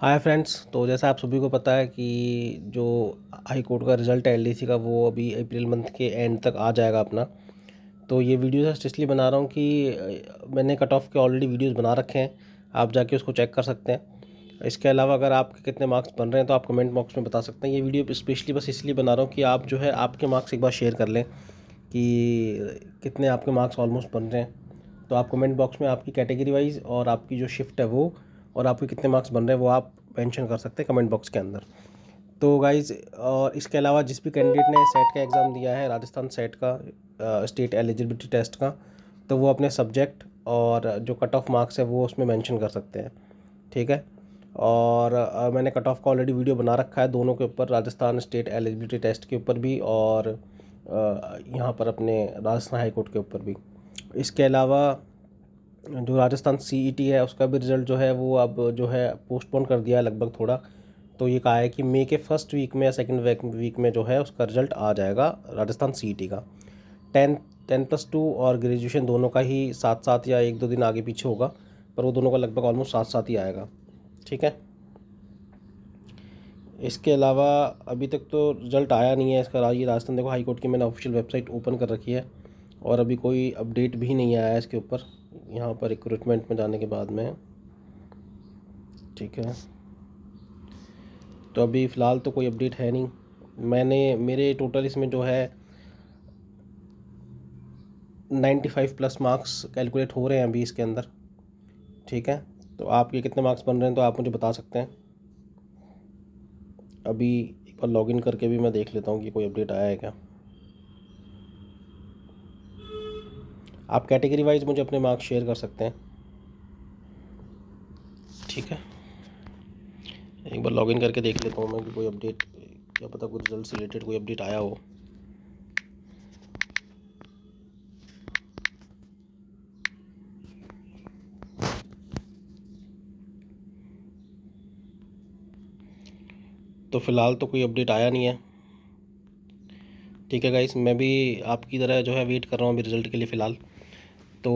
hi friends तो जैसा आप सभी को पता है कि जो हाई कोर्ट का रिज़ल्ट है एल का वो अभी अप्रैल मंथ के एंड तक आ जाएगा अपना तो ये वीडियो जस्ट इसलिए बना रहा हूँ कि मैंने कट ऑफ के ऑलरेडी वीडियोस बना रखे हैं आप जाके उसको चेक कर सकते हैं इसके अलावा अगर आपके कितने मार्क्स बन रहे हैं तो आप कमेंट बॉक्स में बता सकते हैं ये वीडियो स्पेशली बस इसलिए बना रहा हूँ कि आप जो है आपके मार्क्स एक बार शेयर कर लें कि कितने आपके मार्क्स ऑलमोस्ट बन रहे हैं तो आप कमेंट बॉक्स में आपकी कैटेगरी वाइज और आपकी जो शिफ्ट है वो और आपके कितने मार्क्स बन रहे हैं वो आप मेंशन कर सकते हैं कमेंट बॉक्स के अंदर तो गाइज और इसके अलावा जिस भी कैंडिडेट ने सेट का एग्ज़ाम दिया है राजस्थान सेट का स्टेट एलिजिबिलिटी टेस्ट का तो वो अपने सब्जेक्ट और जो कट ऑफ मार्क्स है वो उसमें मेंशन कर सकते हैं ठीक है और आ, मैंने कट ऑफ का ऑलरेडी वीडियो बना रखा है दोनों के ऊपर राजस्थान स्टेट एलिजिबिलिटी टेस्ट के ऊपर भी और यहाँ पर अपने राजस्थान हाई कोर्ट के ऊपर भी इसके अलावा जो राजस्थान सी e है उसका भी रिज़ल्ट जो है वो अब जो है पोस्टपोन कर दिया है लगभग थोड़ा तो ये कहा है कि मई के फर्स्ट वीक में या सेकेंड वीक में जो है उसका रिज़ल्ट आ जाएगा राजस्थान सी e का टेंथ टेन प्लस टू और ग्रेजुएशन दोनों का ही साथ साथ या एक दो दिन आगे पीछे होगा पर वो दोनों का लगभग ऑलमोस्ट साथ साथ ही आएगा ठीक है इसके अलावा अभी तक तो रिजल्ट आया नहीं है इसका ये राजस्थान देखो हाई कोर्ट की मैंने ऑफिशियल वेबसाइट ओपन कर रखी है और अभी कोई अपडेट भी नहीं आया है इसके ऊपर यहाँ पर रिक्रूटमेंट में जाने के बाद में ठीक है तो अभी फ़िलहाल तो कोई अपडेट है नहीं मैंने मेरे टोटल इसमें जो है ninety five plus marks calculate हो रहे हैं अभी इसके अंदर ठीक है तो आपके कितने मार्क्स बन रहे हैं तो आप मुझे बता सकते हैं अभी एक बार लॉगिन करके भी मैं देख लेता हूँ कि कोई अपडेट आया है क्या आप कैटेगरी वाइज मुझे अपने मार्क्स शेयर कर सकते हैं ठीक है एक बार लॉगिन करके देख लेता हूँ मैं कि कोई अपडेट क्या पता कोई रिजल्ट से रिलेटेड कोई अपडेट आया हो तो फ़िलहाल तो कोई अपडेट आया नहीं है ठीक है गाइस मैं भी आपकी तरह जो है वेट कर रहा हूँ अभी रिज़ल्ट के लिए फ़िलहाल तो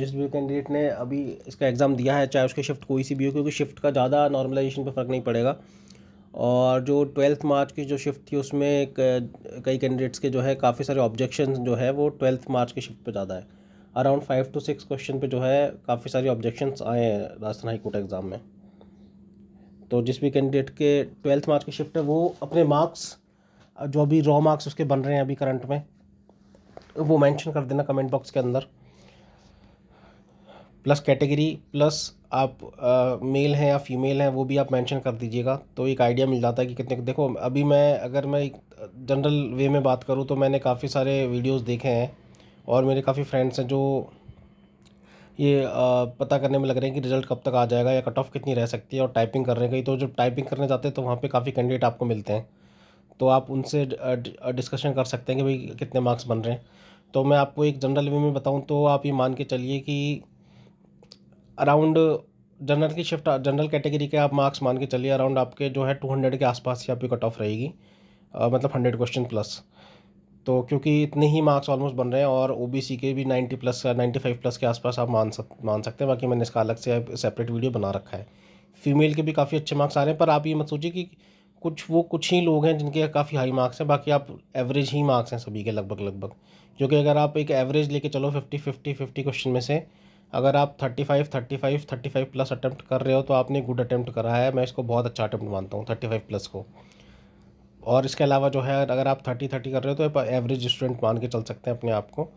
जिस भी कैंडिडेट ने अभी इसका एग्ज़ाम दिया है चाहे उसके शिफ्ट कोई सी भी हो क्योंकि शिफ्ट का ज़्यादा नॉर्मलाइजेशन पर फ़र्क नहीं पड़ेगा और जो ट्वेल्थ मार्च की जो शिफ्ट थी उसमें कई कैंडिडेट्स के जो है काफ़ी सारे ऑब्जेक्शन जो है वो ट्वेल्थ मार्च के शिफ्ट पर ज़्यादा है around five to six question पे जो है काफ़ी सारे ऑब्जेक्शन आए हैं राजस्थान हाईकोर्ट एग्ज़ाम में तो जिस भी कैंडिडेट के ट्वेल्थ मार्च की शिफ्ट है वो अपने मार्क्स जो भी रॉ मार्क्स उसके बन रहे हैं अभी करंट में वो मेंशन कर देना कमेंट बॉक्स के अंदर प्लस कैटेगरी प्लस आप आ, मेल हैं या फीमेल हैं वो भी आप मेंशन कर दीजिएगा तो एक आइडिया मिल जाता है कि कितने देखो अभी मैं अगर मैं जनरल वे में बात करूँ तो मैंने काफ़ी सारे वीडियोज़ देखे हैं और मेरे काफ़ी फ्रेंड्स हैं जो ये आ, पता करने में लग रहे हैं कि रिज़ल्ट कब तक आ जाएगा या कट ऑफ कितनी रह सकती है और टाइपिंग कर रहे हैं कहीं तो जब टाइपिंग करने जाते हैं तो वहाँ पर काफ़ी कैंडिडेट आपको मिलते हैं तो आप उनसे डिस्कशन कर सकते हैं कि भाई कितने मार्क्स बन रहे हैं तो मैं आपको एक जनरल वे में बताऊं तो आप ये मान के चलिए कि अराउंड जनरल की शिफ्ट जनरल कैटेगरी के आप मार्क्स मान के चलिए अराउंड आपके जो है टू हंड्रेड के आसपास ही आपकी कट ऑफ रहेगी आ, मतलब हंड्रेड क्वेश्चन प्लस तो क्योंकि इतने ही मार्क्स ऑलमोस्ट बन रहे हैं और ओबीसी के भी ninety plus ninety five plus के आसपास आप मान सक मान सकते हैं बाकी मैंने इसका अलग से सेपरेट वीडियो बना रखा है फीमेल के भी काफ़ी अच्छे मार्क्स आ रहे हैं पर आप ये मत सोचिए कि कुछ वो कुछ ही लोग हैं जिनके काफ़ी हाई मार्क्स हैं बाकी आप एवरेज ही मार्क्स हैं सभी के लगभग लगभग जो कि अगर आप एक एवरेज लेके चलो फिफ्टी फिफ्टी फिफ्टी क्वेश्चन में से अगर आप thirty five thirty five thirty five plus attempt कर रहे हो तो आपने गुड अटैम्प्ट करा है मैं इसको बहुत अच्छा अटैम्प्ट मानता हूँ थर्टी फाइव प्लस को और इसके अलावा जो है अगर आप थर्टी थर्टी कर रहे हो तो आप एवरेज स्टूडेंट मान के चल सकते हैं अपने आप को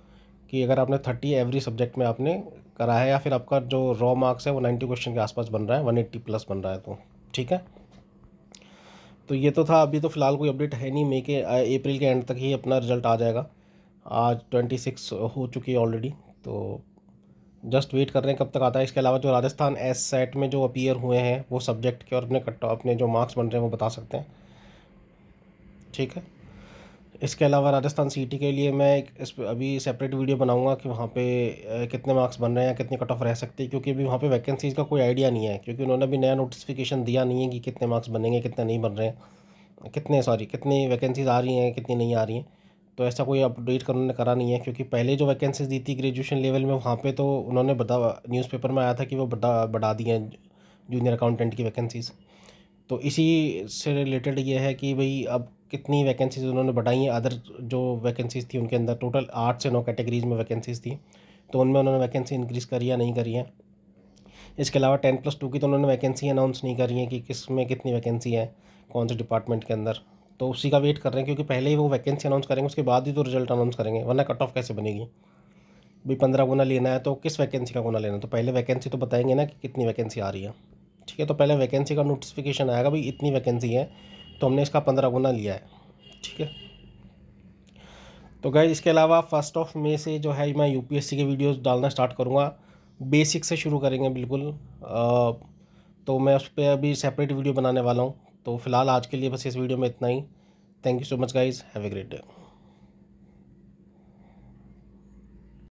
कि अगर आपने थर्टी एवरी सब्जेक्ट में आपने करा है या फिर आपका जो रॉ मार्क्स है वो नाइन्टी क्वेश्चन के आसपास बन रहा है वन एट्टी प्लस बन रहा है तो ठीक है तो ये तो था अभी तो फ़िलहाल कोई अपडेट है नहीं मई के अप्रैल के एंड तक ही अपना रिज़ल्ट आ जाएगा आज ट्वेंटी सिक्स हो चुकी है ऑलरेडी तो जस्ट वेट कर रहे हैं कब तक आता है इसके अलावा जो राजस्थान एस सेट में जो अपीयर हुए हैं वो सब्जेक्ट के और अपने कट अपने जो मार्क्स बन रहे हैं वो बता सकते हैं ठीक है इसके अलावा राजस्थान सिटी के लिए मैं एक इस अभी सेपरेट वीडियो बनाऊंगा कि वहाँ पे कितने मार्क्स बन रहे हैं कितने कट ऑफ रह सकते हैं क्योंकि अभी वहाँ पे वैकेंसीज़ का कोई आइडिया नहीं है क्योंकि उन्होंने भी नया नोटिफिकेशन दिया नहीं है कि कितने मार्क्स बनेंगे कितने नहीं बन रहे हैं कितने सॉरी कितनी वैकेंसीज़ आ रही हैं कितनी नहीं आ रही हैं तो ऐसा कोई अपडेट कर उन्होंने करा नहीं है क्योंकि पहले जो वैकेंसीज दी थी ग्रेजुएशन लेवल में वहाँ पर तो उन्होंने बता न्यूज़पेपर में आया था कि वो बढ़ा बढ़ा दिए हैं जूनियर अकाउंटेंट की वैकेंसीज़ तो इसी से रिलेटेड ये है कि भाई अब कितनी वैकेंसीज उन्होंने बढ़ाई हैं अदर जो वैकेंसीज थी उनके अंदर टोटल आठ से नौ कैटेगरीज में वैकेंसीज थी तो उनमें उन्होंने वैकेंसी इंक्रीज़ करी या नहीं करी है इसके अलावा टेन प्लस टू की तो उन्होंने वैकेंसी अनाउंस नहीं करी है कि किस में कितनी वैकेंसी है कौन से डिपार्टमेंट के अंदर तो उसी का वेट कर रहे हैं क्योंकि पहले ही वो वैकेंसी अनाउंस करेंगे उसके बाद ही तो रिजल्ट अनाउंस करेंगे वरना कट ऑफ कैसे बनेगी भाई पंद्रह गुना लेना है तो किस वैकेंसी का गुना लेना है तो पहले वैकेंसी तो बताएंगे ना कि कितनी वैकेंसी आ रही है ठीक है तो पहले वैकेंसी का नोटिफिकेशन आएगा भाई इतनी वैकेंसी है तो हमने इसका पंद्रह गुना लिया है ठीक है तो गाइज़ इसके अलावा फर्स्ट ऑफ मे से जो है मैं यूपीएससी के वीडियोस डालना स्टार्ट करूँगा बेसिक से शुरू करेंगे बिल्कुल आ, तो मैं उस पर अभी सेपरेट वीडियो बनाने वाला हूँ तो फिलहाल आज के लिए बस इस वीडियो में इतना ही thank you so much guys have great day